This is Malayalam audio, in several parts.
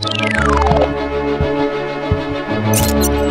Thank you.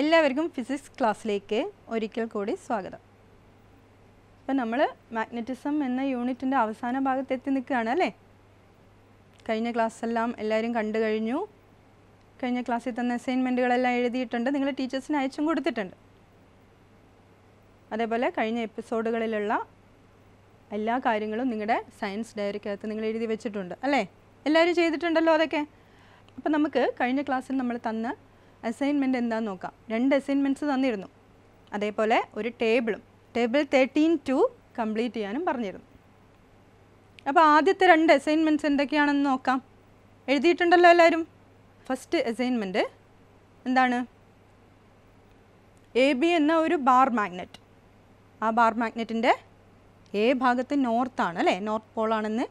എല്ലാവർക്കും ഫിസിക്സ് ക്ലാസ്സിലേക്ക് ഒരിക്കൽ കൂടി സ്വാഗതം ഇപ്പം നമ്മൾ മാഗ്നറ്റിസം എന്ന യൂണിറ്റിൻ്റെ അവസാന ഭാഗത്ത് എത്തി നിൽക്കുകയാണ് അല്ലേ കഴിഞ്ഞ ക്ലാസ്സെല്ലാം എല്ലാവരും കണ്ടു കഴിഞ്ഞു കഴിഞ്ഞ ക്ലാസ്സിൽ തന്നെ അസൈൻമെൻറ്റുകളെല്ലാം എഴുതിയിട്ടുണ്ട് നിങ്ങൾ ടീച്ചേഴ്സിന് അയച്ചും കൊടുത്തിട്ടുണ്ട് അതേപോലെ കഴിഞ്ഞ എപ്പിസോഡുകളിലുള്ള എല്ലാ കാര്യങ്ങളും നിങ്ങളുടെ സയൻസ് ഡയറിക്കകത്ത് നിങ്ങൾ എഴുതി വെച്ചിട്ടുണ്ട് അല്ലേ എല്ലാവരും ചെയ്തിട്ടുണ്ടല്ലോ അതൊക്കെ അപ്പോൾ നമുക്ക് കഴിഞ്ഞ ക്ലാസ്സിൽ നമ്മൾ തന്ന അസൈൻമെൻറ്റ് എന്താണെന്ന് നോക്കാം രണ്ട് അസൈൻമെൻറ്റ്സ് തന്നിരുന്നു അതേപോലെ ഒരു ടേബിളും ടേബിൾ തേർട്ടീൻ ടു കംപ്ലീറ്റ് ചെയ്യാനും പറഞ്ഞിരുന്നു അപ്പോൾ ആദ്യത്തെ രണ്ട് അസൈൻമെൻറ്റ്സ് എന്തൊക്കെയാണെന്ന് നോക്കാം എഴുതിയിട്ടുണ്ടല്ലോ എല്ലാവരും ഫസ്റ്റ് അസൈൻമെൻറ്റ് എന്താണ് എ ബി എന്ന ഒരു ബാർ മാഗ്നറ്റ് ആ ബാർ മാഗ്നറ്റിൻ്റെ എ ഭാഗത്ത് നോർത്താണ് അല്ലേ നോർത്ത് പോളാണെന്ന്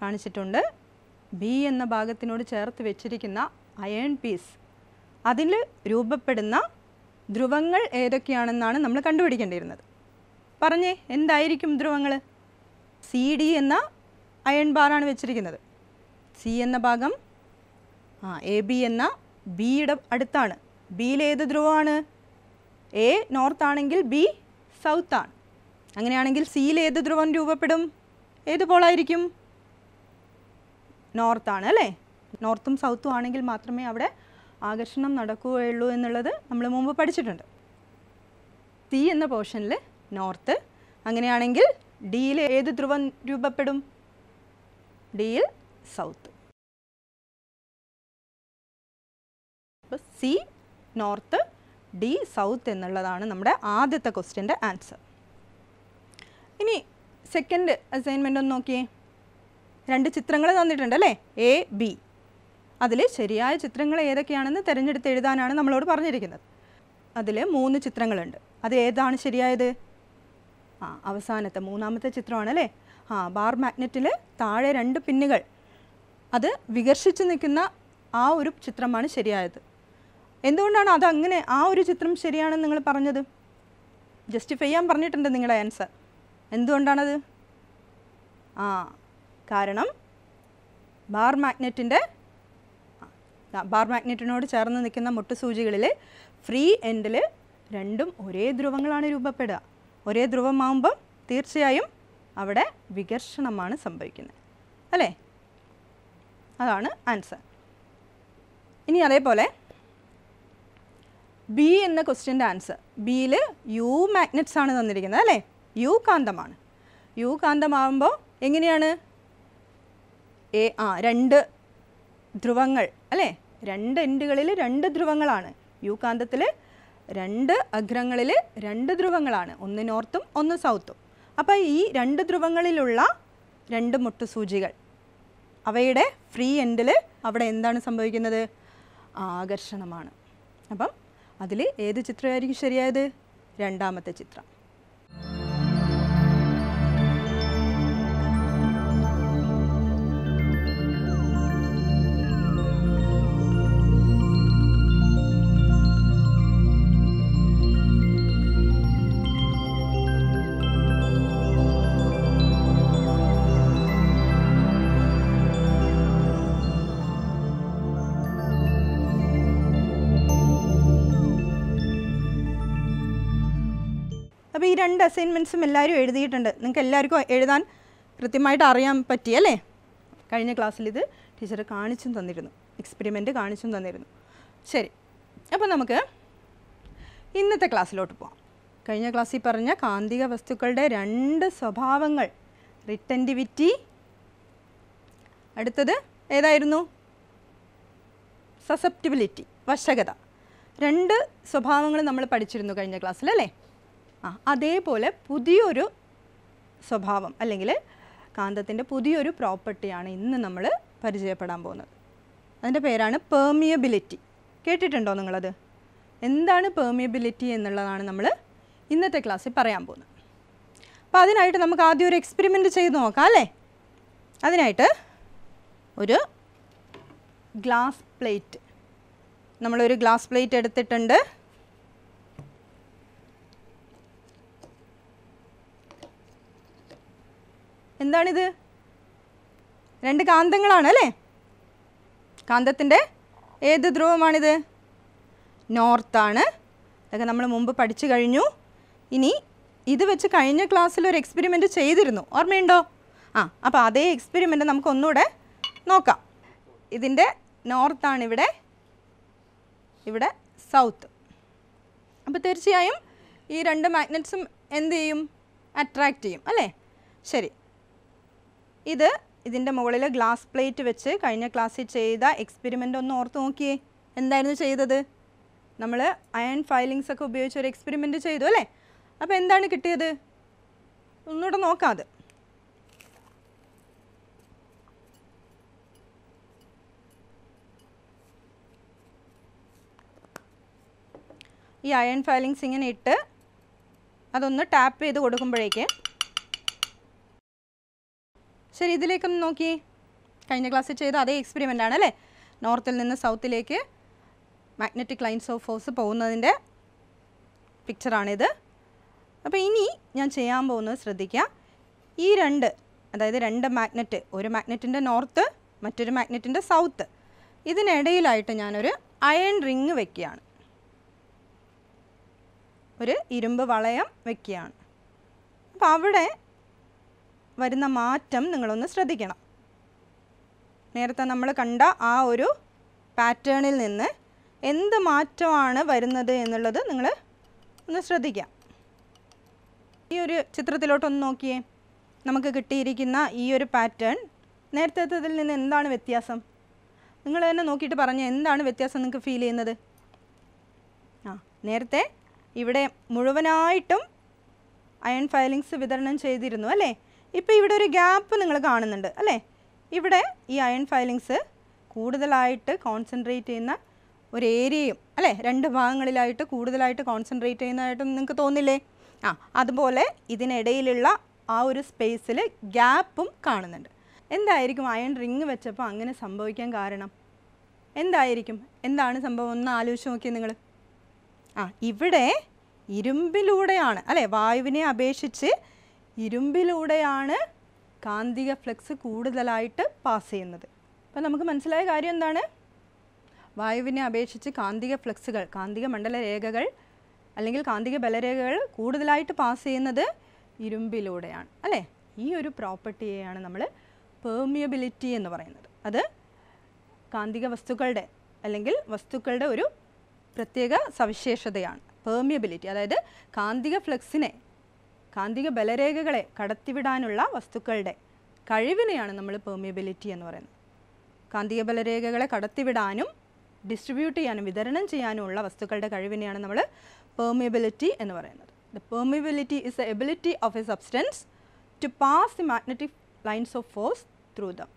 കാണിച്ചിട്ടുണ്ട് ബി എന്ന ഭാഗത്തിനോട് ചേർത്ത് വെച്ചിരിക്കുന്ന അയൺ പീസ് അതിൽ രൂപപ്പെടുന്ന ധ്രുവങ്ങൾ ഏതൊക്കെയാണെന്നാണ് നമ്മൾ കണ്ടുപിടിക്കേണ്ടിയിരുന്നത് പറഞ്ഞേ എന്തായിരിക്കും ധ്രുവങ്ങൾ സി ഡി എന്ന അയൺ ബാറാണ് വെച്ചിരിക്കുന്നത് സി എന്ന ഭാഗം ആ എ ബി എന്ന ബിയുടെ അടുത്താണ് ബിയിലേത് ധ്രുവമാണ് എ നോർത്ത് ആണെങ്കിൽ ബി സൗത്ത് ആണ് അങ്ങനെയാണെങ്കിൽ ഏത് ധ്രുവം രൂപപ്പെടും ഏത് പോളായിരിക്കും നോർത്താണ് അല്ലേ നോർത്തും സൗത്തും ആണെങ്കിൽ മാത്രമേ അവിടെ ആകർഷണം നടക്കുകയുള്ളൂ എന്നുള്ളത് നമ്മൾ മുമ്പ് പഠിച്ചിട്ടുണ്ട് സി എന്ന പോർഷനിൽ നോർത്ത് അങ്ങനെയാണെങ്കിൽ ഡിയിൽ ഏത് ധ്രുവം രൂപപ്പെടും ഡിയിൽ സൗത്ത് അപ്പോൾ സി നോർത്ത് ഡി സൗത്ത് എന്നുള്ളതാണ് നമ്മുടെ ആദ്യത്തെ ക്വസ്റ്റ്യൻ്റെ ആൻസർ ഇനി സെക്കൻഡ് അസൈൻമെൻ്റ് ഒന്ന് നോക്കിയേ രണ്ട് ചിത്രങ്ങൾ തന്നിട്ടുണ്ട് അല്ലേ എ ബി അതിൽ ശരിയായ ചിത്രങ്ങൾ ഏതൊക്കെയാണെന്ന് തിരഞ്ഞെടുത്ത് എഴുതാനാണ് നമ്മളോട് പറഞ്ഞിരിക്കുന്നത് അതിൽ മൂന്ന് ചിത്രങ്ങളുണ്ട് അത് ഏതാണ് ശരിയായത് ആ അവസാനത്തെ മൂന്നാമത്തെ ചിത്രമാണല്ലേ ആ ബാർ മാഗ്നറ്റിൽ താഴെ രണ്ട് പിന്നുകൾ അത് വികർഷിച്ച് നിൽക്കുന്ന ആ ഒരു ചിത്രമാണ് ശരിയായത് എന്തുകൊണ്ടാണ് അത് അങ്ങനെ ആ ഒരു ചിത്രം ശരിയാണെന്ന് നിങ്ങൾ പറഞ്ഞത് ജസ്റ്റിഫൈ ചെയ്യാൻ പറഞ്ഞിട്ടുണ്ട് നിങ്ങളുടെ ആൻസർ എന്തുകൊണ്ടാണത് ആ കാരണം ബാർ മാഗ്നറ്റിൻ്റെ ബാർ മാഗ്നറ്റിനോട് ചേർന്ന് നിൽക്കുന്ന മുട്ട് സൂചികളിൽ ഫ്രീ എൻഡിൽ രണ്ടും ഒരേ ധ്രുവങ്ങളാണ് രൂപപ്പെടുക ഒരേ ധ്രുവമാകുമ്പം തീർച്ചയായും അവിടെ വികർഷണമാണ് സംഭവിക്കുന്നത് അല്ലേ അതാണ് ആൻസർ ഇനി അതേപോലെ ബി എന്ന ക്വസ്റ്റ്യൻ്റെ ആൻസർ ബിയിൽ യു മാഗ്നറ്റ്സ് ആണ് തന്നിരിക്കുന്നത് അല്ലേ യു കാന്തമാണ് യു കാന്തമാകുമ്പോൾ എങ്ങനെയാണ് എ ആ രണ്ട് ധ്രുവങ്ങൾ അല്ലേ രണ്ട് എൻഡുകളിൽ രണ്ട് ധ്രുവങ്ങളാണ് യു കാന്തത്തിൽ രണ്ട് അഗ്രങ്ങളിൽ രണ്ട് ധ്രുവങ്ങളാണ് ഒന്ന് നോർത്തും ഒന്ന് സൗത്തും അപ്പോൾ ഈ രണ്ട് ധ്രുവങ്ങളിലുള്ള രണ്ട് മുട്ടുസൂചികൾ അവയുടെ ഫ്രീ എൻഡിൽ അവിടെ എന്താണ് സംഭവിക്കുന്നത് ആകർഷണമാണ് അപ്പം അതിൽ ഏത് ചിത്രമായിരിക്കും ശരിയായത് രണ്ടാമത്തെ ചിത്രം രണ്ട് അസൈൻമെൻറ്റ്സും എല്ലാവരും എഴുതിയിട്ടുണ്ട് നിങ്ങൾക്ക് എല്ലാവർക്കും എഴുതാൻ കൃത്യമായിട്ട് അറിയാൻ പറ്റി അല്ലേ കഴിഞ്ഞ ക്ലാസ്സിൽ ഇത് ടീച്ചർ കാണിച്ചും തന്നിരുന്നു എക്സ്പെരിമെൻറ്റ് കാണിച്ചും തന്നിരുന്നു ശരി അപ്പോൾ നമുക്ക് ഇന്നത്തെ ക്ലാസ്സിലോട്ട് പോകാം കഴിഞ്ഞ ക്ലാസ്സിൽ പറഞ്ഞ കാന്തിക വസ്തുക്കളുടെ രണ്ട് സ്വഭാവങ്ങൾ റിട്ടൻറ്റിവിറ്റി അടുത്തത് ഏതായിരുന്നു സസെപ്റ്റിബിലിറ്റി വശകത രണ്ട് സ്വഭാവങ്ങൾ നമ്മൾ പഠിച്ചിരുന്നു കഴിഞ്ഞ ക്ലാസ്സിൽ അല്ലേ ആ അതേപോലെ പുതിയൊരു സ്വഭാവം അല്ലെങ്കിൽ കാന്തത്തിൻ്റെ പുതിയൊരു പ്രോപ്പർട്ടിയാണ് ഇന്ന് നമ്മൾ പരിചയപ്പെടാൻ പോകുന്നത് അതിൻ്റെ പേരാണ് പെർമിയബിലിറ്റി കേട്ടിട്ടുണ്ടോ നിങ്ങളത് എന്താണ് പെർമിയബിലിറ്റി എന്നുള്ളതാണ് നമ്മൾ ഇന്നത്തെ ക്ലാസ്സിൽ പറയാൻ പോകുന്നത് അപ്പോൾ അതിനായിട്ട് നമുക്ക് ആദ്യം ഒരു എക്സ്പെരിമെൻറ്റ് ചെയ്ത് നോക്കാം അല്ലേ അതിനായിട്ട് ഒരു ഗ്ലാസ് പ്ലേറ്റ് നമ്മളൊരു ഗ്ലാസ് പ്ലേറ്റ് എടുത്തിട്ടുണ്ട് എന്താണിത് രണ്ട് കാന്തങ്ങളാണ് അല്ലേ കാന്തത്തിൻ്റെ ഏത് ധ്രുവമാണിത് നോർത്താണ് അതൊക്കെ നമ്മൾ മുമ്പ് പഠിച്ചു കഴിഞ്ഞു ഇനി ഇത് വെച്ച് കഴിഞ്ഞ ക്ലാസ്സിൽ ഒരു എക്സ്പെരിമെൻറ്റ് ചെയ്തിരുന്നു ഓർമ്മയുണ്ടോ ആ അപ്പോൾ അതേ എക്സ്പെരിമെൻ്റ് നമുക്കൊന്നുകൂടെ നോക്കാം ഇതിൻ്റെ നോർത്താണ് ഇവിടെ ഇവിടെ സൗത്ത് അപ്പോൾ തീർച്ചയായും ഈ രണ്ട് മാഗ്നറ്റ്സും എന്ത് ചെയ്യും അട്രാക്റ്റ് ചെയ്യും അല്ലേ ശരി ഇത് ഇതിൻ്റെ മുകളിൽ ഗ്ലാസ് പ്ലേറ്റ് വെച്ച് കഴിഞ്ഞ ക്ലാസ്സിൽ ചെയ്ത എക്സ്പെരിമെൻ്റ് ഒന്ന് ഓർത്ത് നോക്കിയേ എന്തായിരുന്നു ചെയ്തത് നമ്മൾ അയൺ ഫയലിങ്സ് ഒക്കെ ഉപയോഗിച്ച് ഒരു എക്സ്പെരിമെൻറ്റ് ചെയ്തു അല്ലേ അപ്പോൾ എന്താണ് കിട്ടിയത് ഒന്നുകൂടെ നോക്കാം ഈ അയൺ ഫയലിങ്സ് ഇങ്ങനെ ഇട്ട് അതൊന്ന് ടാപ്പ് ചെയ്ത് കൊടുക്കുമ്പോഴേക്കും ശരി ഇതിലേക്കും നോക്കി കഴിഞ്ഞ ക്ലാസ്സിൽ ചെയ്ത അതേ എക്സ്പെരിമെൻ്റ് ആണ് അല്ലേ നോർത്തിൽ നിന്ന് സൗത്തിലേക്ക് മാഗ്നറ്റിക് ലൈൻസ് ഓഫ് ഫോഴ്സ് പോകുന്നതിൻ്റെ പിക്ചറാണിത് അപ്പോൾ ഇനി ഞാൻ ചെയ്യാൻ പോകുന്നത് ശ്രദ്ധിക്കുക ഈ രണ്ട് അതായത് രണ്ട് മാഗ്നറ്റ് ഒരു മാഗ്നറ്റിൻ്റെ നോർത്ത് മറ്റൊരു മാഗ്നറ്റിൻ്റെ സൗത്ത് ഇതിനിടയിലായിട്ട് ഞാനൊരു അയൺ റിങ് വെക്കുകയാണ് ഒരു ഇരുമ്പ് വളയം വെക്കുകയാണ് അപ്പോൾ അവിടെ വരുന്ന മാറ്റം നിങ്ങളൊന്ന് ശ്രദ്ധിക്കണം നേരത്തെ നമ്മൾ കണ്ട ആ ഒരു പാറ്റേണിൽ നിന്ന് എന്ത് മാറ്റമാണ് വരുന്നത് എന്നുള്ളത് നിങ്ങൾ ഒന്ന് ശ്രദ്ധിക്കാം ഈ ഒരു ചിത്രത്തിലോട്ടൊന്ന് നോക്കിയേ നമുക്ക് കിട്ടിയിരിക്കുന്ന ഈ ഒരു പാറ്റേൺ നേരത്തേതിൽ നിന്ന് എന്താണ് വ്യത്യാസം നിങ്ങൾ തന്നെ നോക്കിയിട്ട് പറഞ്ഞ എന്താണ് വ്യത്യാസം നിങ്ങൾക്ക് ഫീൽ ചെയ്യുന്നത് ആ നേരത്തെ ഇവിടെ മുഴുവനായിട്ടും അയൺ ഫയലിങ്സ് വിതരണം ചെയ്തിരുന്നു അല്ലേ ഇപ്പോൾ ഇവിടെ ഒരു ഗ്യാപ്പ് നിങ്ങൾ കാണുന്നുണ്ട് അല്ലേ ഇവിടെ ഈ അയൺ ഫയലിങ്സ് കൂടുതലായിട്ട് കോൺസെൻട്രേറ്റ് ചെയ്യുന്ന ഒരു ഏരിയയും അല്ലേ രണ്ട് ഭാഗങ്ങളിലായിട്ട് കൂടുതലായിട്ട് കോൺസെൻട്രേറ്റ് ചെയ്യുന്നതായിട്ടും നിങ്ങൾക്ക് തോന്നില്ലേ ആ അതുപോലെ ഇതിനിടയിലുള്ള ആ ഒരു സ്പേസിൽ ഗ്യാപ്പും കാണുന്നുണ്ട് എന്തായിരിക്കും അയൺ റിങ് വെച്ചപ്പോൾ അങ്ങനെ സംഭവിക്കാൻ കാരണം എന്തായിരിക്കും എന്താണ് സംഭവം ഒന്ന് ആലോചിച്ച് നോക്കിയത് നിങ്ങൾ ആ ഇവിടെ ഇരുമ്പിലൂടെയാണ് അല്ലേ വായുവിനെ അപേക്ഷിച്ച് ഇരുമ്പിലൂടെയാണ് കാന്തിക ഫ്ലക്സ് കൂടുതലായിട്ട് പാസ് ചെയ്യുന്നത് അപ്പം നമുക്ക് മനസ്സിലായ കാര്യം എന്താണ് വായുവിനെ അപേക്ഷിച്ച് കാന്തിക ഫ്ലക്സുകൾ കാന്തിക മണ്ഡല രേഖകൾ അല്ലെങ്കിൽ കാന്തിക ബലരേഖകൾ കൂടുതലായിട്ട് പാസ് ചെയ്യുന്നത് ഇരുമ്പിലൂടെയാണ് അല്ലേ ഈ ഒരു പ്രോപ്പർട്ടിയെയാണ് നമ്മൾ പെർമിയബിലിറ്റി എന്ന് പറയുന്നത് അത് കാന്തിക വസ്തുക്കളുടെ അല്ലെങ്കിൽ വസ്തുക്കളുടെ ഒരു പ്രത്യേക സവിശേഷതയാണ് പെർമിയബിലിറ്റി അതായത് കാന്തിക ഫ്ലക്സിനെ കാന്തിക ബലരേഖകളെ കടത്തിവിടാനുള്ള വസ്തുക്കളുടെ കഴിവിനെയാണ് നമ്മൾ പെർമിയബിലിറ്റി എന്ന് പറയുന്നത് കാന്തിക ബലരേഖകളെ കടത്തിവിടാനും ഡിസ്ട്രിബ്യൂട്ട് ചെയ്യാനും വിതരണം ചെയ്യാനും ഉള്ള വസ്തുക്കളുടെ കഴിവിനെയാണ് നമ്മൾ പെർമിയബിലിറ്റി എന്ന് പറയുന്നത് the permeability is the ability of a substance to pass the magnetic lines of force through them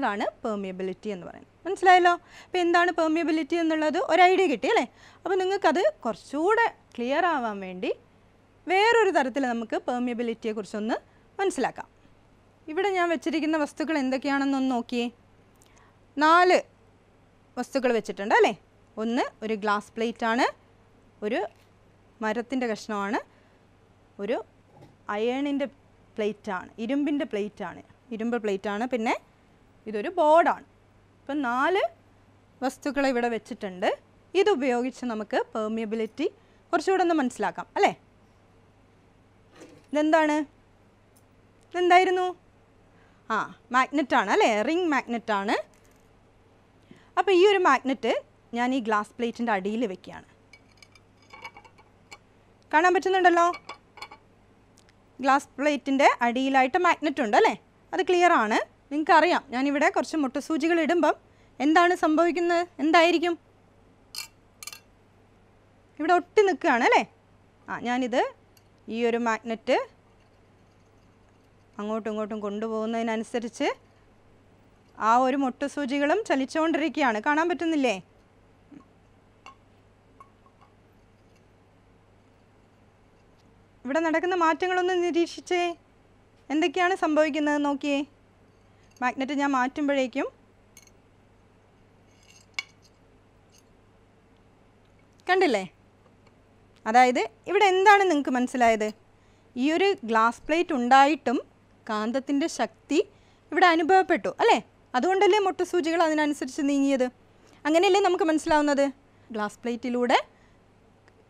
അതാണ് പെർമിയബിലിറ്റി എന്ന് പറയുന്നത് മനസ്സിലായല്ലോ അപ്പോൾ എന്താണ് പെർമിയബിലിറ്റി എന്നുള്ളത് ഒരു ഐഡിയ കിട്ടി അല്ലേ അപ്പോൾ നിങ്ങൾക്കത് കുറച്ചുകൂടെ ക്ലിയർ ആവാൻ വേണ്ടി വേറൊരു തരത്തിൽ നമുക്ക് പെർമിയബിലിറ്റിയെ കുറിച്ചൊന്ന് മനസ്സിലാക്കാം ഇവിടെ ഞാൻ വെച്ചിരിക്കുന്ന വസ്തുക്കൾ എന്തൊക്കെയാണെന്നൊന്ന് നോക്കിയേ നാല് വസ്തുക്കൾ വെച്ചിട്ടുണ്ട് അല്ലേ ഒന്ന് ഒരു ഗ്ലാസ് പ്ലേറ്റ് ആണ് ഒരു മരത്തിൻ്റെ കഷ്ണമാണ് ഒരു അയേണിൻ്റെ പ്ലേറ്റാണ് ഇരുമ്പിൻ്റെ പ്ലേറ്റാണ് ഇരുമ്പ് പ്ലേറ്റാണ് പിന്നെ ഇതൊരു ബോർഡാണ് ഇപ്പം നാല് വസ്തുക്കൾ ഇവിടെ വെച്ചിട്ടുണ്ട് ഇതുപയോഗിച്ച് നമുക്ക് പെർമിയബിലിറ്റി കുറച്ചുകൂടെ ഒന്ന് മനസ്സിലാക്കാം അല്ലേ ഇതെന്താണ് ഇതെന്തായിരുന്നു ആ മാഗ്നറ്റാണ് അല്ലേ റിംഗ് മാഗ്നറ്റാണ് അപ്പോൾ ഈ ഒരു മാഗ്നറ്റ് ഞാൻ ഈ ഗ്ലാസ് പ്ലേറ്റിൻ്റെ അടിയിൽ വെക്കുകയാണ് കാണാൻ പറ്റുന്നുണ്ടല്ലോ ഗ്ലാസ് പ്ലേറ്റിൻ്റെ അടിയിലായിട്ട് മാഗ്നറ്റ് ഉണ്ട് അല്ലേ അത് ക്ലിയർ ആണ് നിങ്ങൾക്കറിയാം ഞാനിവിടെ കുറച്ച് മുട്ടസൂചികൾ ഇടുമ്പം എന്താണ് സംഭവിക്കുന്നത് എന്തായിരിക്കും ഇവിടെ ഒട്ടി നിൽക്കുകയാണ് അല്ലേ ആ ഞാനിത് ഈ ഒരു മാഗ്നറ്റ് അങ്ങോട്ടും ഇങ്ങോട്ടും കൊണ്ടുപോകുന്നതിനനുസരിച്ച് ആ ഒരു മുട്ടുസൂചികളും ചലിച്ചുകൊണ്ടിരിക്കുകയാണ് കാണാൻ പറ്റുന്നില്ലേ ഇവിടെ നടക്കുന്ന മാറ്റങ്ങളൊന്ന് നിരീക്ഷിച്ചേ എന്തൊക്കെയാണ് സംഭവിക്കുന്നത് നോക്കിയേ മാഗ്നറ്റ് ഞാൻ മാറ്റുമ്പോഴേക്കും കണ്ടില്ലേ അതായത് ഇവിടെ എന്താണ് നിങ്ങൾക്ക് മനസ്സിലായത് ഈ ഒരു ഗ്ലാസ് പ്ലേറ്റ് ഉണ്ടായിട്ടും കാന്തത്തിൻ്റെ ശക്തി ഇവിടെ അനുഭവപ്പെട്ടു അല്ലേ അതുകൊണ്ടല്ലേ മുട്ടുസൂചികൾ അതിനനുസരിച്ച് നീങ്ങിയത് അങ്ങനെയല്ലേ നമുക്ക് മനസ്സിലാവുന്നത് ഗ്ലാസ് പ്ലേറ്റിലൂടെ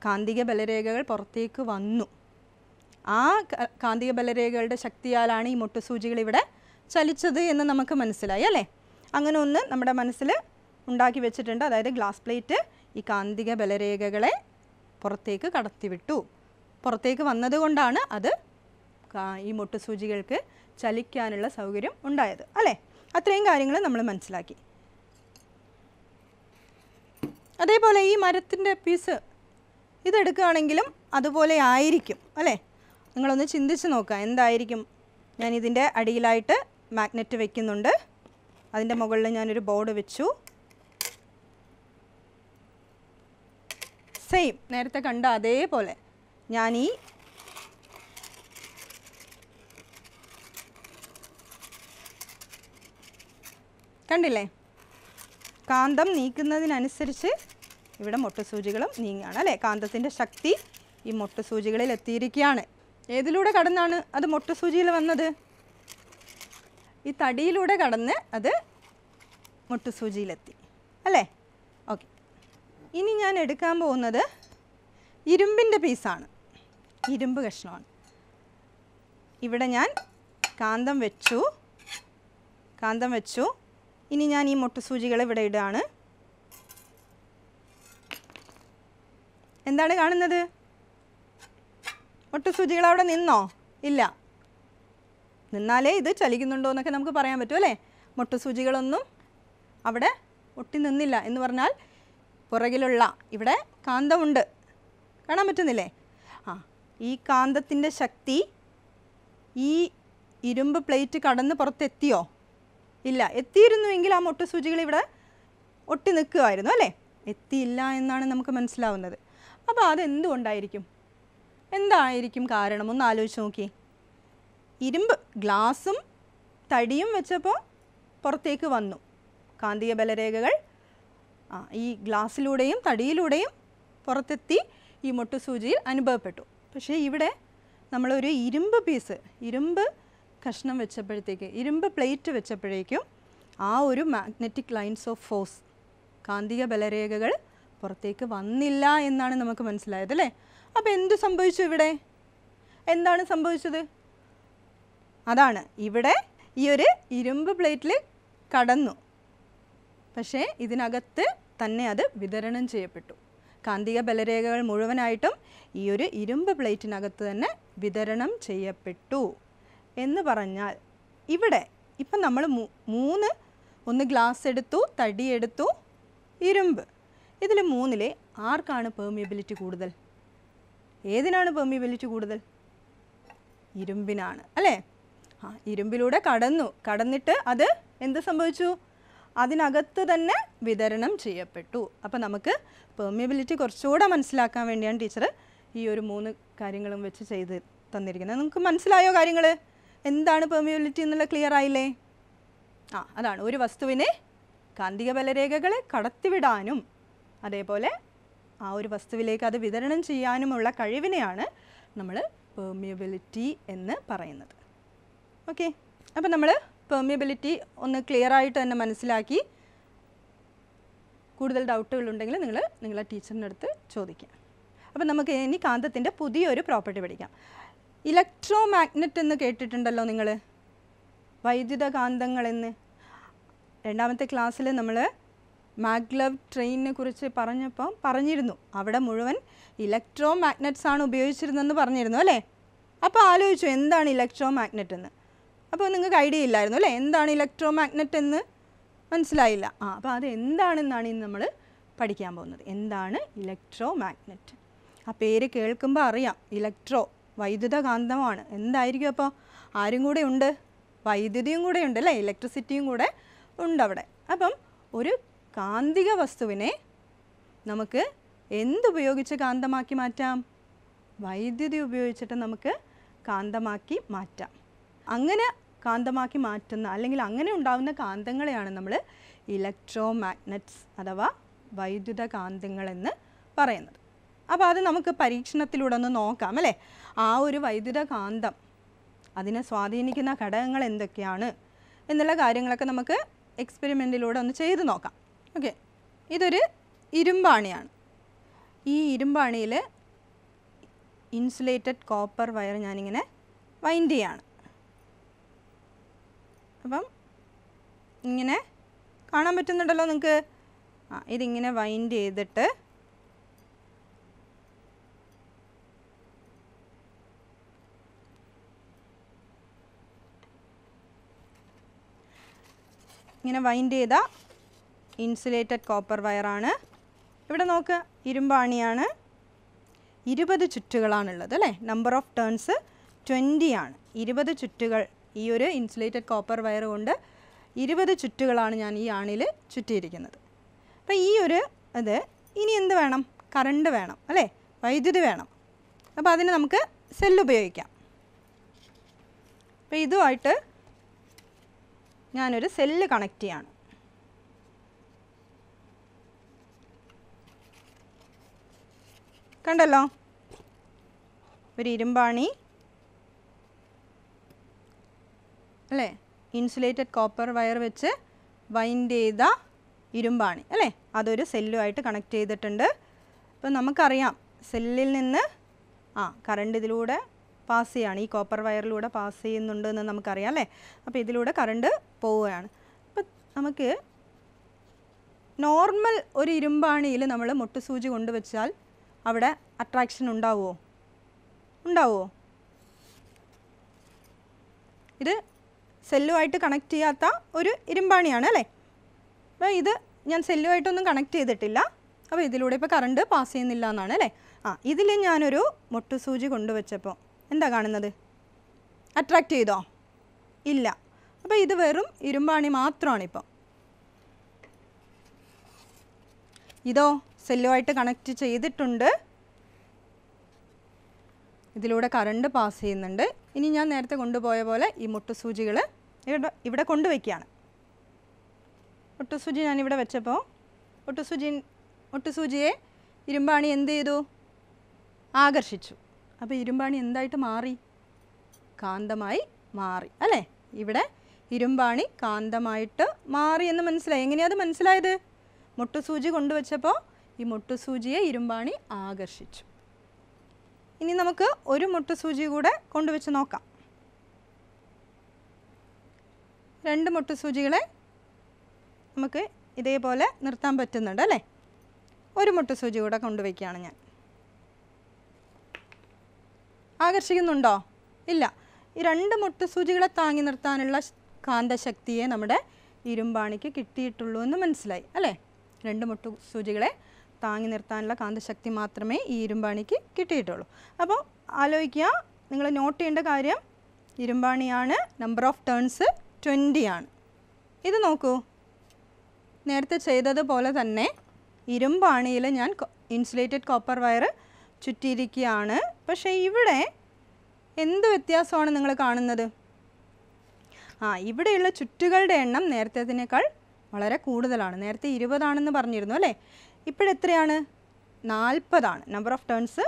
കാന്തിക ബലരേഖകൾ പുറത്തേക്ക് വന്നു ആ കാന്തിക ബലരേഖകളുടെ ശക്തിയാലാണ് ഈ മുട്ടുസൂചികൾ ഇവിടെ ചലിച്ചത് എന്ന് നമുക്ക് മനസ്സിലായി അല്ലേ അങ്ങനെ ഒന്ന് നമ്മുടെ മനസ്സിൽ ഉണ്ടാക്കി വെച്ചിട്ടുണ്ട് അതായത് ഗ്ലാസ് പ്ലേറ്റ് ഈ കാന്തിക ബലരേഖകളെ പുറത്തേക്ക് കടത്തിവിട്ടു പുറത്തേക്ക് വന്നതുകൊണ്ടാണ് അത് ഈ മുട്ടുസൂചികൾക്ക് ചലിക്കാനുള്ള സൗകര്യം ഉണ്ടായത് അല്ലേ അത്രയും കാര്യങ്ങൾ നമ്മൾ മനസ്സിലാക്കി അതേപോലെ ഈ മരത്തിൻ്റെ പീസ് ഇതെടുക്കുകയാണെങ്കിലും അതുപോലെ ആയിരിക്കും അല്ലേ നിങ്ങളൊന്ന് ചിന്തിച്ച് നോക്കുക എന്തായിരിക്കും ഞാൻ ഇതിൻ്റെ അടിയിലായിട്ട് മാഗ്നറ്റ് വയ്ക്കുന്നുണ്ട് അതിൻ്റെ മുകളിൽ ഞാനൊരു ബോർഡ് വെച്ചു സെയിം നേരത്തെ കണ്ട അതേപോലെ ഞാൻ ഈ കണ്ടില്ലേ കാന്തം നീക്കുന്നതിനനുസരിച്ച് ഇവിടെ മൊട്ടുസൂചികളും നീങ്ങുകയാണ് അല്ലേ കാന്തത്തിൻ്റെ ശക്തി ഈ മൊട്ടുസൂചികളിൽ എത്തിയിരിക്കുകയാണ് ഏതിലൂടെ കടന്നാണ് അത് മൊട്ടുസൂചിയിൽ വന്നത് ഈ തടിയിലൂടെ കടന്ന് അത് മൊട്ടുസൂചിയിലെത്തി അല്ലേ ഇനി ഞാൻ എടുക്കാൻ പോകുന്നത് ഇരുമ്പിൻ്റെ പീസാണ് ഇരുമ്പ് കഷ്ണമാണ് ഇവിടെ ഞാൻ കാന്തം വെച്ചു കാന്തം വെച്ചു ഇനി ഞാൻ ഈ മുട്ടുസൂചികൾ ഇവിടെ ഇടുകയാണ് എന്താണ് കാണുന്നത് മുട്ടുസൂചികൾ അവിടെ നിന്നോ ഇല്ല നിന്നാലേ ഇത് ചലിക്കുന്നുണ്ടോ എന്നൊക്കെ നമുക്ക് പറയാൻ പറ്റുമല്ലേ അല്ലേ മുട്ടുസൂചികളൊന്നും അവിടെ ഒട്ടി നിന്നില്ല എന്ന് പറഞ്ഞാൽ പുറകിലുള്ള ഇവിടെ കാന്തമുണ്ട് കാണാൻ പറ്റുന്നില്ലേ ആ ഈ കാന്തത്തിൻ്റെ ശക്തി ഈ ഇരുമ്പ് പ്ലേറ്റ് കടന്ന് പുറത്തെത്തിയോ ഇല്ല എത്തിയിരുന്നുവെങ്കിൽ ആ സൂചികൾ ഇവിടെ ഒട്ടി നിൽക്കുമായിരുന്നു അല്ലേ എത്തിയില്ല എന്നാണ് നമുക്ക് മനസ്സിലാവുന്നത് അപ്പോൾ അതെന്തുകൊണ്ടായിരിക്കും എന്തായിരിക്കും കാരണം ഒന്ന് ആലോചിച്ച് നോക്കി ഇരുമ്പ് ഗ്ലാസും തടിയും വെച്ചപ്പോൾ പുറത്തേക്ക് വന്നു കാന്തിക ബലരേഖകൾ ആ ഈ ഗ്ലാസ്സിലൂടെയും തടിയിലൂടെയും പുറത്തെത്തി ഈ മൊട്ടു സൂചിയിൽ അനുഭവപ്പെട്ടു പക്ഷേ ഇവിടെ നമ്മളൊരു ഇരുമ്പ് പീസ് ഇരുമ്പ് കഷ്ണം വെച്ചപ്പോഴത്തേക്ക് ഇരുമ്പ് പ്ലേറ്റ് വെച്ചപ്പോഴേക്കും ആ ഒരു മാഗ്നറ്റിക് ലൈൻസ് ഓഫ് ഫോഴ്സ് കാന്തിക ബലരേഖകൾ പുറത്തേക്ക് വന്നില്ല എന്നാണ് നമുക്ക് മനസ്സിലായത് അല്ലേ അപ്പോൾ എന്ത് സംഭവിച്ചു ഇവിടെ എന്താണ് സംഭവിച്ചത് അതാണ് ഇവിടെ ഈ ഒരു ഇരുമ്പ് പ്ലേറ്റിൽ കടന്നു പക്ഷേ ഇതിനകത്ത് തന്നെ അത് വിതരണം ചെയ്യപ്പെട്ടു കാന്തിക ബലരേഖകൾ മുഴുവനായിട്ടും ഈ ഒരു ഇരുമ്പ് പ്ലേറ്റിനകത്ത് തന്നെ വിതരണം ചെയ്യപ്പെട്ടു എന്ന് പറഞ്ഞാൽ ഇവിടെ ഇപ്പം നമ്മൾ മൂന്ന് ഒന്ന് ഗ്ലാസ് എടുത്തു തടിയെടുത്തു ഇരുമ്പ് ഇതിൽ മൂന്നിലെ ആർക്കാണ് പെർമിയബിലിറ്റി കൂടുതൽ ഏതിനാണ് പെർമിയബിലിറ്റി കൂടുതൽ ഇരുമ്പിനാണ് അല്ലേ ആ ഇരുമ്പിലൂടെ കടന്നു കടന്നിട്ട് അത് എന്ത് സംഭവിച്ചു അതിനകത്ത് തന്നെ വിതരണം ചെയ്യപ്പെട്ടു അപ്പോൾ നമുക്ക് പെർമിയബിലിറ്റി കുറച്ചുകൂടെ മനസ്സിലാക്കാൻ വേണ്ടിയാണ് ടീച്ചർ ഈ ഒരു മൂന്ന് കാര്യങ്ങളും വെച്ച് ചെയ്ത് തന്നിരിക്കുന്നത് നിങ്ങൾക്ക് മനസ്സിലായോ കാര്യങ്ങൾ എന്താണ് പെർമിയബിലിറ്റി എന്നുള്ള ക്ലിയർ ആയില്ലേ ആ അതാണ് ഒരു വസ്തുവിനെ കാന്തിക ബലരേഖകളെ കടത്തിവിടാനും അതേപോലെ ആ ഒരു വസ്തുവിലേക്ക് അത് വിതരണം ചെയ്യാനുമുള്ള കഴിവിനെയാണ് നമ്മൾ പെർമിയബിലിറ്റി എന്ന് പറയുന്നത് ഓക്കെ അപ്പം നമ്മൾ പെർമിയബിലിറ്റി ഒന്ന് ക്ലിയർ ആയിട്ട് തന്നെ മനസ്സിലാക്കി കൂടുതൽ ഡൗട്ടുകൾ ഉണ്ടെങ്കിൽ നിങ്ങൾ നിങ്ങളുടെ ടീച്ചറിൻ്റെ അടുത്ത് ചോദിക്കുക അപ്പോൾ നമുക്ക് ഇനി കാന്തത്തിൻ്റെ പുതിയൊരു പ്രോപ്പർട്ടി പഠിക്കാം ഇലക്ട്രോ മാഗ്നറ്റ് എന്ന് കേട്ടിട്ടുണ്ടല്ലോ നിങ്ങൾ കാന്തങ്ങളെന്ന് രണ്ടാമത്തെ ക്ലാസ്സിൽ നമ്മൾ മാഗ്ലവ് ട്രെയിനിനെ കുറിച്ച് പറഞ്ഞപ്പം പറഞ്ഞിരുന്നു അവിടെ മുഴുവൻ ഇലക്ട്രോ മാഗ്നറ്റ്സ് ആണ് ഉപയോഗിച്ചിരുന്നതെന്ന് പറഞ്ഞിരുന്നു അല്ലേ അപ്പോൾ ആലോചിച്ചു എന്താണ് ഇലക്ട്രോ മാഗ്നറ്റ് എന്ന് അപ്പോൾ നിങ്ങൾക്ക് ഐഡിയ ഇല്ലായിരുന്നു അല്ലേ എന്താണ് ഇലക്ട്രോ മാഗ്നറ്റ് എന്ന് മനസ്സിലായില്ല ആ അപ്പോൾ അത് എന്താണെന്നാണ് ഇന്ന് നമ്മൾ പഠിക്കാൻ പോകുന്നത് എന്താണ് ഇലക്ട്രോ മാഗ്നറ്റ് ആ പേര് കേൾക്കുമ്പോൾ അറിയാം ഇലക്ട്രോ വൈദ്യുതകാന്തമാണ് എന്തായിരിക്കും അപ്പോൾ ആരും കൂടെ ഉണ്ട് വൈദ്യുതിയും കൂടെ ഉണ്ട് അല്ലേ ഇലക്ട്രിസിറ്റിയും കൂടെ ഉണ്ട് അവിടെ അപ്പം ഒരു കാന്തിക വസ്തുവിനെ നമുക്ക് എന്തുപയോഗിച്ച് കാന്തമാക്കി മാറ്റാം വൈദ്യുതി ഉപയോഗിച്ചിട്ട് നമുക്ക് കാന്തമാക്കി മാറ്റാം അങ്ങനെ കാന്തമാക്കി മാറ്റുന്ന അല്ലെങ്കിൽ അങ്ങനെ ഉണ്ടാകുന്ന കാന്തങ്ങളെയാണ് നമ്മൾ ഇലക്ട്രോ മാഗ്നറ്റ്സ് അഥവാ വൈദ്യുത കാന്തങ്ങളെന്ന് പറയുന്നത് അപ്പോൾ അത് നമുക്ക് പരീക്ഷണത്തിലൂടെ ഒന്ന് നോക്കാം അല്ലേ ആ ഒരു വൈദ്യുത കാന്തം അതിനെ സ്വാധീനിക്കുന്ന ഘടകങ്ങൾ എന്തൊക്കെയാണ് എന്നുള്ള കാര്യങ്ങളൊക്കെ നമുക്ക് എക്സ്പെരിമെൻറ്റിലൂടെ ഒന്ന് ചെയ്ത് നോക്കാം ഓക്കെ ഇതൊരു ഇരുമ്പാണിയാണ് ഈ ഇരുമ്പാണിയിൽ ഇൻസുലേറ്റഡ് കോപ്പർ വയർ ഞാനിങ്ങനെ വൈൻഡ് ചെയ്യാണ് അപ്പം ഇങ്ങനെ കാണാൻ പറ്റുന്നുണ്ടല്ലോ നിങ്ങൾക്ക് ആ ഇതിങ്ങനെ വൈൻഡ് ചെയ്തിട്ട് ഇങ്ങനെ വൈൻഡ് ചെയ്ത ഇൻസുലേറ്റഡ് കോപ്പർ വയറാണ് ഇവിടെ നോക്ക് ഇരുമ്പാണിയാണ് ഇരുപത് ചുറ്റുകളാണുള്ളത് അല്ലേ നമ്പർ ഓഫ് ടേൺസ് ട്വൻറ്റിയാണ് ആണ് ഇരുപത് ചുറ്റുകൾ ഈ ഒരു ഇൻസുലേറ്റഡ് കോപ്പർ വയർ കൊണ്ട് ഇരുപത് ചുറ്റുകളാണ് ഞാൻ ഈ ആണിൽ ചുറ്റിയിരിക്കുന്നത് അപ്പോൾ ഈ ഒരു ഇത് ഇനി എന്ത് വേണം കറണ്ട് വേണം അല്ലേ വൈദ്യുതി വേണം അപ്പോൾ അതിന് നമുക്ക് സെല്ല് ഉപയോഗിക്കാം അപ്പോൾ ഇതുമായിട്ട് ഞാനൊരു സെല്ല് കണക്ട് ചെയ്യാണ് കണ്ടല്ലോ ഒരു ഇരുമ്പാണി അല്ലേ ഇൻസുലേറ്റഡ് കോപ്പർ വയർ വെച്ച് വൈൻഡ് ചെയ്ത ഇരുമ്പാണ് അല്ലേ അതൊരു സെല്ലുമായിട്ട് കണക്ട് ചെയ്തിട്ടുണ്ട് അപ്പോൾ നമുക്കറിയാം സെല്ലിൽ നിന്ന് ആ കറണ്ട് ഇതിലൂടെ പാസ് ചെയ്യുകയാണ് ഈ കോപ്പർ വയറിലൂടെ പാസ് ചെയ്യുന്നുണ്ട് എന്ന് നമുക്കറിയാം അല്ലേ അപ്പോൾ ഇതിലൂടെ കറണ്ട് പോവുകയാണ് അപ്പോൾ നമുക്ക് നോർമൽ ഒരു ഇരുമ്പാണിയിൽ നമ്മൾ സൂചി കൊണ്ടുവച്ചാൽ അവിടെ അട്രാക്ഷൻ ഉണ്ടാവുമോ ഉണ്ടാവുമോ ഇത് സെല്ലുമായിട്ട് കണക്ട് ചെയ്യാത്ത ഒരു ഇരുമ്പാണിയാണ് അല്ലേ അപ്പോൾ ഇത് ഞാൻ സെല്ലുമായിട്ടൊന്നും കണക്ട് ചെയ്തിട്ടില്ല അപ്പോൾ ഇതിലൂടെ ഇപ്പോൾ കറണ്ട് പാസ് ചെയ്യുന്നില്ല എന്നാണ് അല്ലേ ആ ഇതിൽ ഞാനൊരു സൂചി കൊണ്ടുവച്ചപ്പോൾ എന്താ കാണുന്നത് അട്രാക്റ്റ് ചെയ്തോ ഇല്ല അപ്പോൾ ഇത് വെറും ഇരുമ്പാണി മാത്രമാണിപ്പോൾ ഇതോ സെല്ലുമായിട്ട് കണക്റ്റ് ചെയ്തിട്ടുണ്ട് ഇതിലൂടെ കറണ്ട് പാസ് ചെയ്യുന്നുണ്ട് ഇനി ഞാൻ നേരത്തെ കൊണ്ടുപോയ പോലെ ഈ സൂചികൾ ഇവിടെ ഇവിടെ കൊണ്ടുവയ്ക്കുകയാണ് ഒട്ടുസൂചി ഞാനിവിടെ വെച്ചപ്പോൾ ഒട്ടുസൂചി ഒട്ടുസൂചിയെ ഇരുമ്പാണി എന്ത് ചെയ്തു ആകർഷിച്ചു അപ്പോൾ ഇരുമ്പാണി എന്തായിട്ട് മാറി കാന്തമായി മാറി അല്ലേ ഇവിടെ ഇരുമ്പാണി കാന്തമായിട്ട് മാറി എന്ന് മനസ്സിലായി എങ്ങനെയാ അത് മനസ്സിലായത് മുട്ടുസൂചി കൊണ്ടുവച്ചപ്പോൾ ഈ മുട്ടുസൂചിയെ ഇരുമ്പാണി ആകർഷിച്ചു ഇനി നമുക്ക് ഒരു മുട്ടുസൂചി കൂടെ കൊണ്ടുവച്ച് നോക്കാം രണ്ട് സൂചികളെ നമുക്ക് ഇതേപോലെ നിർത്താൻ പറ്റുന്നുണ്ട് അല്ലേ ഒരു സൂചി കൂടെ കൊണ്ടുവയ്ക്കുകയാണ് ഞാൻ ആകർഷിക്കുന്നുണ്ടോ ഇല്ല ഈ രണ്ട് സൂചികളെ താങ്ങി നിർത്താനുള്ള കാന്തശക്തിയെ നമ്മുടെ ഇരുമ്പാണിക്ക് കിട്ടിയിട്ടുള്ളൂ എന്ന് മനസ്സിലായി അല്ലേ രണ്ട് സൂചികളെ താങ്ങി നിർത്താനുള്ള കാന്തശക്തി മാത്രമേ ഈ ഇരുമ്പാണിക്ക് കിട്ടിയിട്ടുള്ളൂ അപ്പോൾ ആലോചിക്കുക നിങ്ങൾ നോട്ട് ചെയ്യേണ്ട കാര്യം ഇരുമ്പാണിയാണ് നമ്പർ ഓഫ് ടേൺസ് ട്വൻറ്റിയാണ് ഇത് നോക്കൂ നേരത്തെ ചെയ്തതുപോലെ തന്നെ ഇരുമ്പാണിയിൽ ഞാൻ ഇൻസുലേറ്റഡ് കോപ്പർ വയർ ചുറ്റിയിരിക്കുകയാണ് പക്ഷേ ഇവിടെ എന്ത് വ്യത്യാസമാണ് നിങ്ങൾ കാണുന്നത് ആ ഇവിടെയുള്ള ചുറ്റുകളുടെ എണ്ണം നേരത്തേതിനേക്കാൾ വളരെ കൂടുതലാണ് നേരത്തെ ഇരുപതാണെന്ന് പറഞ്ഞിരുന്നു അല്ലേ ഇപ്പോഴെത്രയാണ് നാൽപ്പതാണ് നമ്പർ ഓഫ് ടേൺസ്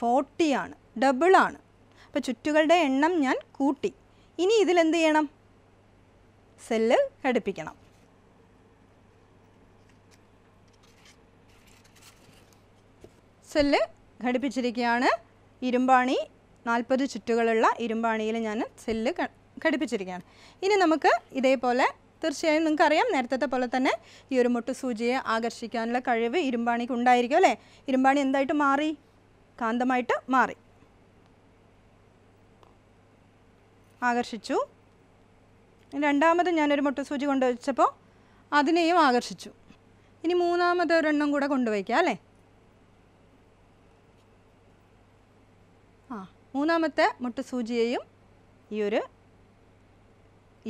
ഫോർട്ടിയാണ് ഡബിളാണ് അപ്പോൾ ചുറ്റുകളുടെ എണ്ണം ഞാൻ കൂട്ടി ഇനി ഇതിലെന്ത് ചെയ്യണം സെല്ല് ഘടിപ്പിക്കണം സെല്ല് ഘടിപ്പിച്ചിരിക്കുകയാണ് ഇരുമ്പാണി നാൽപ്പത് ചുറ്റുകളുള്ള ഇരുമ്പാണിയിൽ ഞാൻ സെല്ല് ഘടിപ്പിച്ചിരിക്കുകയാണ് ഇനി നമുക്ക് ഇതേപോലെ തീർച്ചയായും നിങ്ങൾക്കറിയാം നേരത്തെ പോലെ തന്നെ ഈ ഒരു മുട്ടു സൂചിയെ ആകർഷിക്കാനുള്ള കഴിവ് ഇരുമ്പാണിക്ക് ഉണ്ടായിരിക്കും അല്ലേ ഇരുമ്പാണി എന്തായിട്ട് മാറി കാന്തമായിട്ട് മാറി ആകർഷിച്ചു രണ്ടാമത് ഞാനൊരു മുട്ടസൂചി കൊണ്ടുവച്ചപ്പോൾ അതിനെയും ആകർഷിച്ചു ഇനി മൂന്നാമത് ഒരെണ്ണം കൂടെ കൊണ്ടുവയ്ക്കാം അല്ലേ ആ മൂന്നാമത്തെ സൂചിയെയും ഈ ഒരു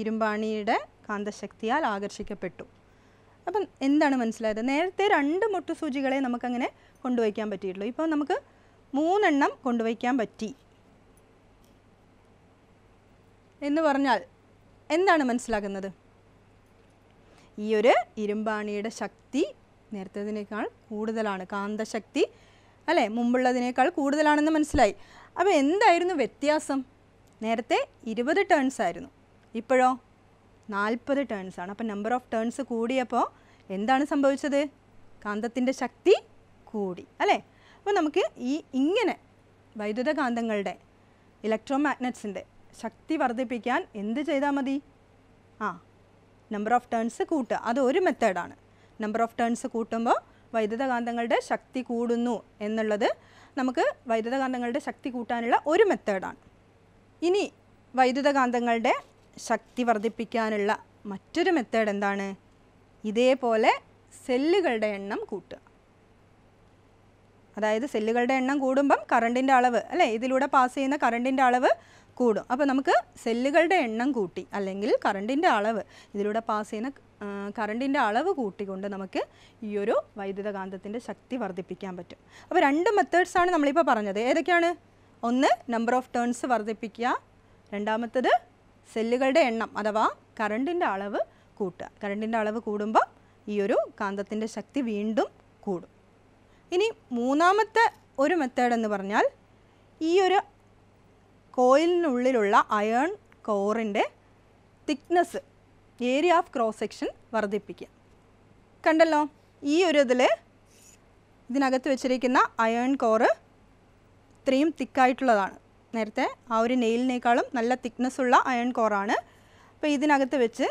ഇരുമ്പാണിയുടെ കാന്തശക്തിയാൽ ആകർഷിക്കപ്പെട്ടു അപ്പം എന്താണ് മനസ്സിലായത് നേരത്തെ രണ്ട് മുട്ട സൂചികളെ നമുക്കങ്ങനെ കൊണ്ടുവയ്ക്കാൻ പറ്റിയിട്ടുള്ളൂ ഇപ്പോൾ നമുക്ക് മൂന്നെണ്ണം കൊണ്ടുവയ്ക്കാൻ പറ്റി എന്ന് പറഞ്ഞാൽ എന്താണ് മനസ്സിലാക്കുന്നത് ഈ ഒരു ഇരുമ്പാണിയുടെ ശക്തി നേരത്തേതിനേക്കാൾ കൂടുതലാണ് കാന്തശക്തി അല്ലേ മുമ്പുള്ളതിനേക്കാൾ കൂടുതലാണെന്ന് മനസ്സിലായി അപ്പോൾ എന്തായിരുന്നു വ്യത്യാസം നേരത്തെ ഇരുപത് ടേൺസ് ആയിരുന്നു ഇപ്പോഴോ നാൽപ്പത് ടേൺസ് ആണ് അപ്പോൾ നമ്പർ ഓഫ് ടേൺസ് കൂടിയപ്പോൾ എന്താണ് സംഭവിച്ചത് കാന്തത്തിൻ്റെ ശക്തി കൂടി അല്ലേ അപ്പോൾ നമുക്ക് ഈ ഇങ്ങനെ വൈദ്യുത കാന്തങ്ങളുടെ ഇലക്ട്രോ മാഗ്നറ്റ്സിൻ്റെ ശക്തി വർദ്ധിപ്പിക്കാൻ എന്ത് ചെയ്താൽ മതി ആ നമ്പർ ഓഫ് ടേൺസ് കൂട്ടുക അത് ഒരു മെത്തേഡാണ് നമ്പർ ഓഫ് ടേൺസ് കൂട്ടുമ്പോൾ വൈദ്യുതകാന്തങ്ങളുടെ ശക്തി കൂടുന്നു എന്നുള്ളത് നമുക്ക് വൈദ്യുതകാന്തങ്ങളുടെ ശക്തി കൂട്ടാനുള്ള ഒരു മെത്തേഡാണ് ഇനി വൈദ്യുതകാന്തങ്ങളുടെ ശക്തി വർദ്ധിപ്പിക്കാനുള്ള മറ്റൊരു മെത്തേഡ് എന്താണ് ഇതേപോലെ സെല്ലുകളുടെ എണ്ണം കൂട്ടുക അതായത് സെല്ലുകളുടെ എണ്ണം കൂടുമ്പം കറണ്ടിൻ്റെ അളവ് അല്ലേ ഇതിലൂടെ പാസ് ചെയ്യുന്ന കറണ്ടിൻ്റെ അളവ് കൂടും അപ്പോൾ നമുക്ക് സെല്ലുകളുടെ എണ്ണം കൂട്ടി അല്ലെങ്കിൽ കറണ്ടിൻ്റെ അളവ് ഇതിലൂടെ പാസ് ചെയ്യുന്ന കറണ്ടിൻ്റെ അളവ് കൂട്ടിക്കൊണ്ട് നമുക്ക് ഈ ഒരു വൈദ്യുതകാന്തത്തിൻ്റെ ശക്തി വർദ്ധിപ്പിക്കാൻ പറ്റും അപ്പോൾ രണ്ട് മെത്തേഡ്സാണ് നമ്മളിപ്പോൾ പറഞ്ഞത് ഏതൊക്കെയാണ് ഒന്ന് നമ്പർ ഓഫ് ടേൺസ് വർദ്ധിപ്പിക്കുക രണ്ടാമത്തത് സെല്ലുകളുടെ എണ്ണം അഥവാ കറണ്ടിൻ്റെ അളവ് കൂട്ടുക കറണ്ടിൻ്റെ അളവ് കൂടുമ്പോൾ ഈ ഒരു കാന്തത്തിൻ്റെ ശക്തി വീണ്ടും കൂടും ഇനി മൂന്നാമത്തെ ഒരു മെത്തേഡ് എന്ന് പറഞ്ഞാൽ ഈ ഒരു കോയിലിനുള്ളിലുള്ള അയേൺ കോറിൻ്റെ thickness area of cross section വർദ്ധിപ്പിക്കുക കണ്ടല്ലോ ഈ ഒരു ഇതിൽ ഇതിനകത്ത് വെച്ചിരിക്കുന്ന അയേൺ കോറ് ഇത്രയും തിക്കായിട്ടുള്ളതാണ് നേരത്തെ ആ ഒരു നെയിലിനേക്കാളും നല്ല തിക്നെസ് ഉള്ള അയൺ കോറാണ് അപ്പോൾ ഇതിനകത്ത് വെച്ച്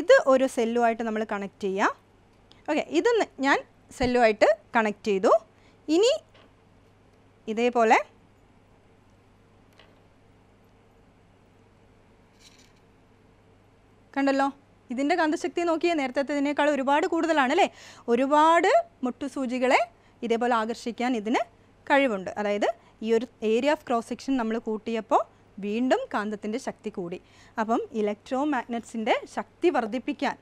ഇത് ഒരു സെല്ലുമായിട്ട് നമ്മൾ കണക്ട് ചെയ്യുക ഓക്കെ ഇത് ഞാൻ സെല്ലുമായിട്ട് കണക്ട് ചെയ്തു ഇനി ഇതേപോലെ കണ്ടല്ലോ ഇതിൻ്റെ കാന്തശക്തി നോക്കിയാൽ നേരത്തെത്തതിനേക്കാൾ ഒരുപാട് കൂടുതലാണ് അല്ലേ ഒരുപാട് മുട്ടുസൂചികളെ ഇതേപോലെ ആകർഷിക്കാൻ ഇതിന് കഴിവുണ്ട് അതായത് ഈ ഒരു ഏരിയ ഓഫ് ക്രോസ് സെക്ഷൻ നമ്മൾ കൂട്ടിയപ്പോൾ വീണ്ടും കാന്തത്തിൻ്റെ ശക്തി കൂടി അപ്പം ഇലക്ട്രോ മാഗ്നറ്റ്സിൻ്റെ ശക്തി വർദ്ധിപ്പിക്കാൻ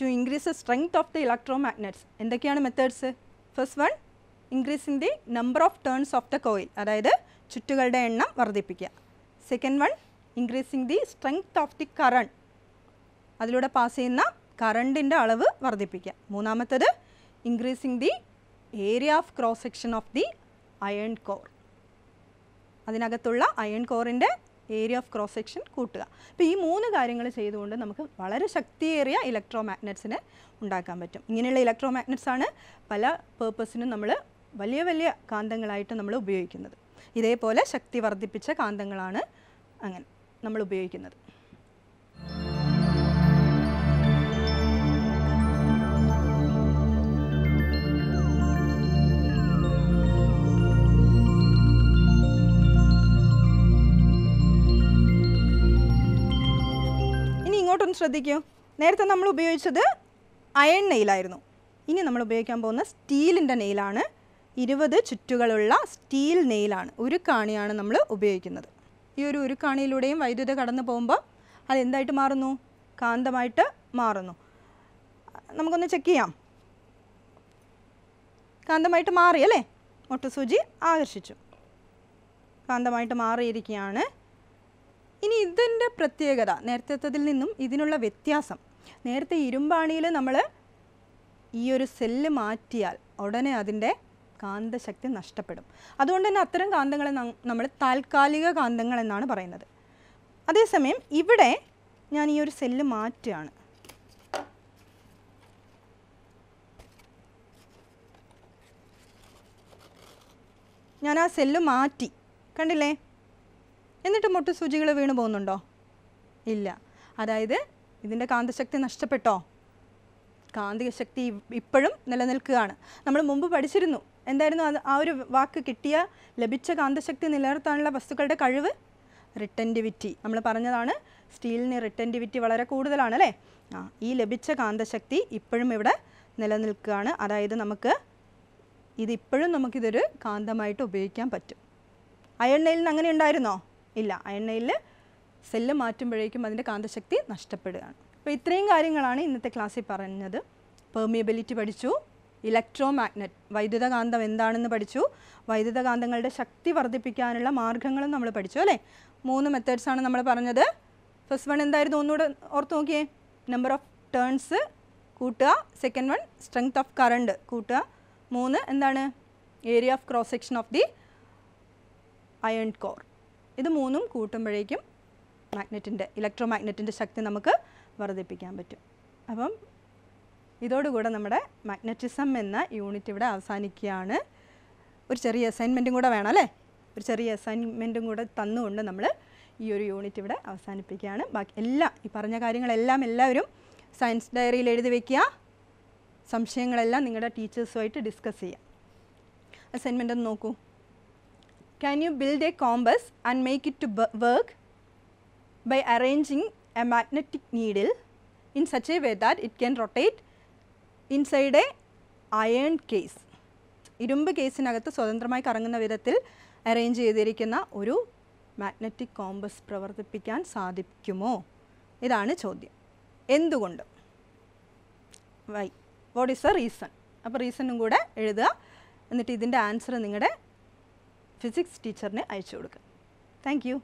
to increase the strength of the electromagnets എന്തൊക്കെയാണ് methods first one increase in the number of turns of the coil അതായത് ചുറ്റുകളുടെ എണ്ണം വർദ്ധിപ്പിക്കുക second one increasing the strength of the current അതിലൂടെ പാസ് ചെയ്യുന്ന കറണ്ടിൻ്റെ അളവ് വർദ്ധിപ്പിക്കുക മൂന്നാമത്തത് increasing the area of cross section of the iron core അതിനകത്തുള്ള അയൺ കോറിൻ്റെ ഏരിയ ഓഫ് ക്രോസ് സെക്ഷൻ കൂട്ടുക അപ്പോൾ ഈ മൂന്ന് കാര്യങ്ങൾ ചെയ്തുകൊണ്ട് നമുക്ക് വളരെ ശക്തിയേറിയ ഇലക്ട്രോ മാഗ്നറ്റ്സിനെ ഉണ്ടാക്കാൻ പറ്റും ഇങ്ങനെയുള്ള ഇലക്ട്രോ മാഗ്നറ്റ്സ് ആണ് പല പേർപ്പസിനും നമ്മൾ വലിയ വലിയ കാന്തങ്ങളായിട്ട് നമ്മൾ ഉപയോഗിക്കുന്നത് ഇതേപോലെ ശക്തി വർദ്ധിപ്പിച്ച കാന്തങ്ങളാണ് അങ്ങനെ നമ്മൾ ഉപയോഗിക്കുന്നത് എല്ലാവർക്കും ശ്രദ്ധിക്കൂ നേരത്തെ നമ്മൾ ഉപയോഗിച്ചത് അയൺ നെയിലായിരുന്നു ഇനി നമ്മൾ ഉപയോഗിക്കാൻ പോകുന്ന സ്റ്റീലിൻ്റെ നെയിലാണ് ഇരുപത് ചുറ്റുകളുള്ള സ്റ്റീൽ നെയിലാണ് ഉരുക്കാണിയാണ് നമ്മൾ ഉപയോഗിക്കുന്നത് ഈ ഒരു ഉരുക്കാണിയിലൂടെയും വൈദ്യുതി കടന്നു പോകുമ്പോൾ അതെന്തായിട്ട് മാറുന്നു കാന്തമായിട്ട് മാറുന്നു നമുക്കൊന്ന് ചെക്ക് ചെയ്യാം കാന്തമായിട്ട് മാറി അല്ലേ മൊട്ടസൂചി ആകർഷിച്ചു കാന്തമായിട്ട് മാറിയിരിക്കുകയാണ് ഇതിൻ്റെ പ്രത്യേകത നേരത്തെത്തതിൽ നിന്നും ഇതിനുള്ള വ്യത്യാസം നേരത്തെ ഇരുമ്പാണിയിൽ നമ്മൾ ഈ ഒരു സെല്ല് മാറ്റിയാൽ ഉടനെ അതിൻ്റെ കാന്തശക്തി നഷ്ടപ്പെടും അതുകൊണ്ട് തന്നെ അത്തരം കാന്തങ്ങളെ നമ്മൾ താൽക്കാലിക കാന്തങ്ങൾ എന്നാണ് പറയുന്നത് അതേസമയം ഇവിടെ ഞാൻ ഈ ഒരു സെല്ല് മാറ്റുകയാണ് ഞാൻ ആ സെല്ല് മാറ്റി കണ്ടില്ലേ എന്നിട്ട് സൂചികൾ വീണു പോകുന്നുണ്ടോ ഇല്ല അതായത് ഇതിൻ്റെ കാന്തശക്തി നഷ്ടപ്പെട്ടോ കാന്തിക ശക്തി ഇപ്പോഴും നിലനിൽക്കുകയാണ് നമ്മൾ മുമ്പ് പഠിച്ചിരുന്നു എന്തായിരുന്നു അത് ആ ഒരു വാക്ക് കിട്ടിയ ലഭിച്ച കാന്തശക്തി നിലനിർത്താനുള്ള വസ്തുക്കളുടെ കഴിവ് റിട്ടൻറ്റിവിറ്റി നമ്മൾ പറഞ്ഞതാണ് സ്റ്റീലിന് റിട്ടൻറ്റിവിറ്റി വളരെ കൂടുതലാണ് അല്ലേ ആ ഈ ലഭിച്ച കാന്തശക്തി ഇപ്പോഴും ഇവിടെ നിലനിൽക്കുകയാണ് അതായത് നമുക്ക് ഇതിപ്പോഴും നമുക്കിതൊരു കാന്തമായിട്ട് ഉപയോഗിക്കാൻ പറ്റും അയൺ നെയിലിന് അങ്ങനെ ഉണ്ടായിരുന്നോ ഇല്ല എണ്ണയിൽ സെല്ല് മാറ്റുമ്പോഴേക്കും അതിൻ്റെ കാന്തശക്തി നഷ്ടപ്പെടുകയാണ് അപ്പോൾ ഇത്രയും കാര്യങ്ങളാണ് ഇന്നത്തെ ക്ലാസ്സിൽ പറഞ്ഞത് പെർമിയബിലിറ്റി പഠിച്ചു ഇലക്ട്രോ മാഗ്നറ്റ് വൈദ്യുതകാന്തം എന്താണെന്ന് പഠിച്ചു വൈദ്യുതകാന്തങ്ങളുടെ ശക്തി വർദ്ധിപ്പിക്കാനുള്ള മാർഗ്ഗങ്ങളും നമ്മൾ പഠിച്ചു അല്ലേ മൂന്ന് മെത്തേഡ്സാണ് നമ്മൾ പറഞ്ഞത് ഫസ്റ്റ് വൺ എന്തായിരുന്നു ഒന്നുകൂടെ ഓർത്ത് നോക്കിയേ നമ്പർ ഓഫ് ടേൺസ് കൂട്ടുക second one strength of current കൂട്ടുക മൂന്ന് എന്താണ് area of cross section of the iron core ഇത് മൂന്നും കൂട്ടുമ്പോഴേക്കും മാഗ്നറ്റിൻ്റെ ഇലക്ട്രോ മാഗ്നറ്റിൻ്റെ ശക്തി നമുക്ക് വർദ്ധിപ്പിക്കാൻ പറ്റും അപ്പം ഇതോടുകൂടെ നമ്മുടെ മാഗ്നറ്റിസം എന്ന യൂണിറ്റ് ഇവിടെ അവസാനിക്കുകയാണ് ഒരു ചെറിയ അസൈൻമെൻറ്റും കൂടെ വേണം അല്ലേ ഒരു ചെറിയ അസൈൻമെൻറ്റും കൂടെ തന്നുകൊണ്ട് നമ്മൾ ഈ ഒരു യൂണിറ്റ് ഇവിടെ അവസാനിപ്പിക്കുകയാണ് ബാക്കി എല്ലാം ഈ പറഞ്ഞ കാര്യങ്ങളെല്ലാം എല്ലാവരും സയൻസ് ഡയറിയിൽ എഴുതി വയ്ക്കുക സംശയങ്ങളെല്ലാം നിങ്ങളുടെ ടീച്ചേഴ്സുമായിട്ട് ഡിസ്കസ് ചെയ്യുക അസൈൻമെൻ്റ് ഒന്ന് നോക്കൂ can you build a compass and make it to work by arranging a magnetic needle in such a way that it can rotate inside a iron case. ഇരുമ്പ് കേസിനകത്ത് സ്വതന്ത്രമായി കറങ്ങുന്ന വിധത്തിൽ അറേഞ്ച് ചെയ്തിരിക്കുന്ന ഒരു മാഗ്നറ്റിക് കോമ്പസ് പ്രവർത്തിപ്പിക്കാൻ സാധിക്കുമോ ഇതാണ് ചോദ്യം എന്തുകൊണ്ട് why what is a reason അപ്പോൾ റീസണും കൂടെ എഴുതുക എന്നിട്ട് ഇതിൻ്റെ ആൻസർ നിങ്ങളുടെ ഫിസിക്സ് ടീച്ചറിനെ അയച്ചു കൊടുക്കുക താങ്ക്